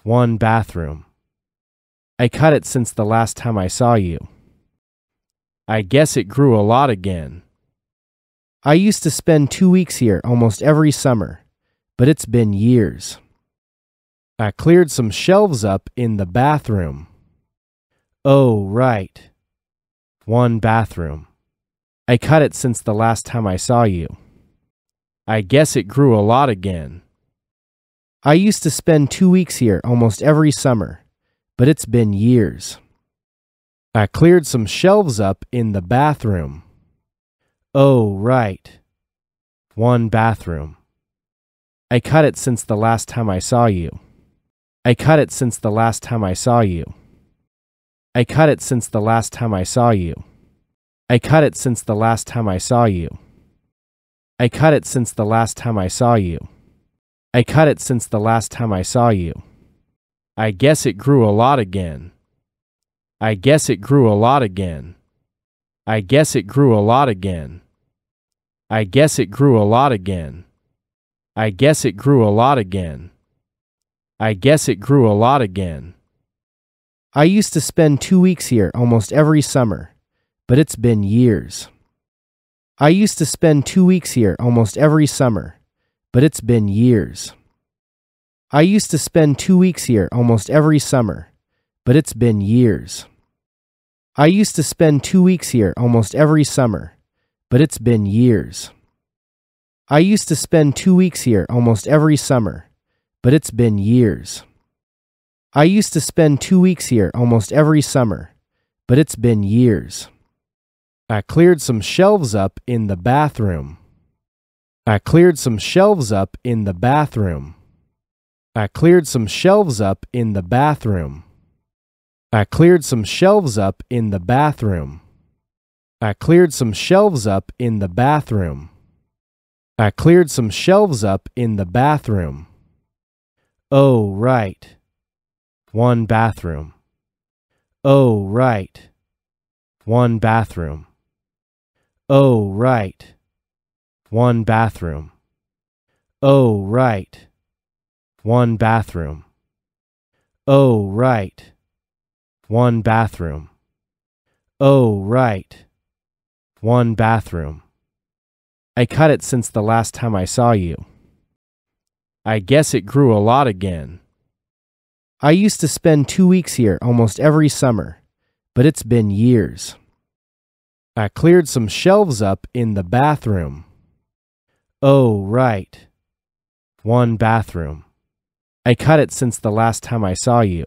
One bathroom. I cut it since the last time I saw you. I guess it grew a lot again. I used to spend two weeks here almost every summer, but it's been years. I cleared some shelves up in the bathroom. Oh, right. One bathroom. I cut it since the last time I saw you. I guess it grew a lot again. I used to spend two weeks here almost every summer, but it's been years. I cleared some shelves up in the bathroom. Oh, right. One bathroom. I cut it since the last time I saw you. I cut it since the last time I saw you. I cut it since the last time I saw you. I cut it since the last time I saw you. I cut it since the last time I saw you. I cut it since the last time I saw you. I guess it grew a lot again. I guess it grew a lot again. I guess it grew a lot again. I guess it grew a lot again. I guess it grew a lot again. I guess it grew a lot again. I used to spend two weeks here almost every summer, but it's been years. I used to spend two weeks here almost every summer, but it's been years. I used to spend two weeks here almost every summer, but it's been years. I used to spend two weeks here almost every summer, but it's been years. I used to spend two weeks here almost every summer, but it's been years. I used to spend two weeks here almost every summer, but it's been years. I cleared some shelves up in the bathroom. I cleared some shelves up in the bathroom. I cleared some shelves up in the bathroom. I cleared some shelves up in the bathroom. I cleared some shelves up in the bathroom. I cleared some shelves up in the bathroom. Oh, right. One bathroom. Oh, right. One bathroom. Oh, right. One bathroom. Oh, right. One bathroom. Oh, right. One bathroom. Oh, right. One bathroom. I cut it since the last time I saw you. I guess it grew a lot again. I used to spend two weeks here almost every summer, but it's been years. I cleared some shelves up in the bathroom. Oh, right. One bathroom. I cut it since the last time I saw you.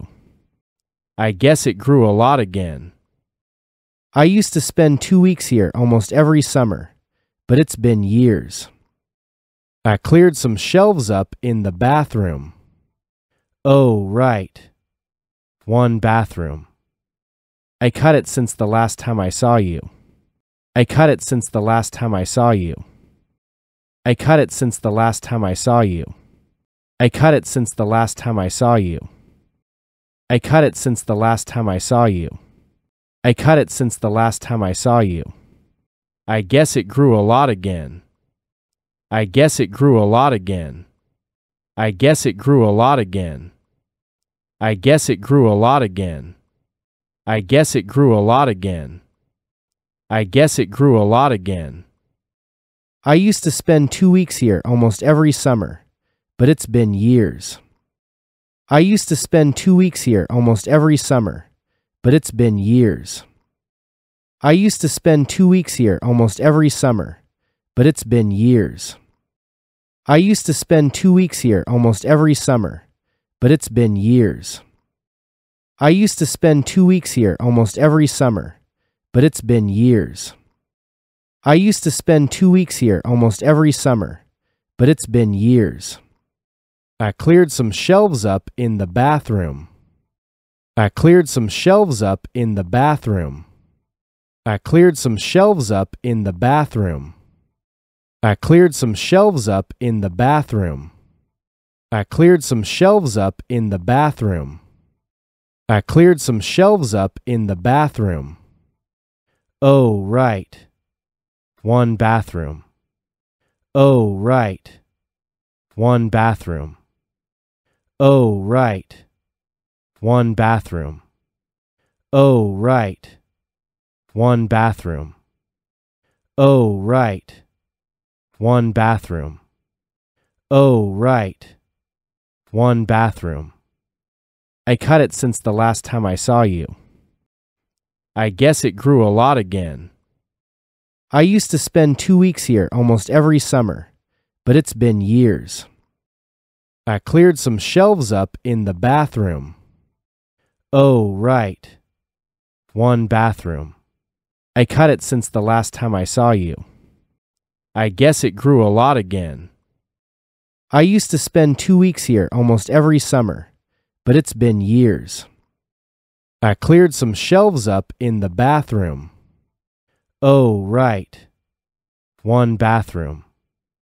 I guess it grew a lot again. I used to spend two weeks here almost every summer, but it's been years. I cleared some shelves up in the bathroom. Oh, right. One bathroom. I cut it since the last time I saw you. I cut it since the last time I saw you. I cut it since the last time I saw you. I cut it since the last time I saw you. I cut it since the last time I saw you. I cut it since the last time I saw you. I guess it grew a lot again. I guess it grew a lot again. I guess it grew a lot again. I guess it grew a lot again. I guess it grew a lot again. I guess it grew a lot again. I used to spend two weeks here almost every summer, but it's been years. I used to spend two weeks here almost every summer, but it's been years. I used to spend two weeks here almost every summer, but it's been years. I used to spend two weeks here almost every summer, but it's been years. I used to spend two weeks here almost every summer, but it's been years. I used to spend two weeks here almost every summer, but it's been years. I cleared some shelves up in the bathroom. I cleared some shelves up in the bathroom. I cleared some shelves up in the bathroom. I cleared some shelves up in the bathroom. I cleared some shelves up in the bathroom. I cleared some shelves up in the bathroom. Oh, right. One bathroom. Oh, right. One bathroom. Oh, right. One bathroom. Oh, right. One bathroom. Oh, right one bathroom. Oh, right. One bathroom. I cut it since the last time I saw you. I guess it grew a lot again. I used to spend two weeks here almost every summer, but it's been years. I cleared some shelves up in the bathroom. Oh, right. One bathroom. I cut it since the last time I saw you. I guess it grew a lot again. I used to spend two weeks here almost every summer, but it's been years. I cleared some shelves up in the bathroom. Oh, right. One bathroom.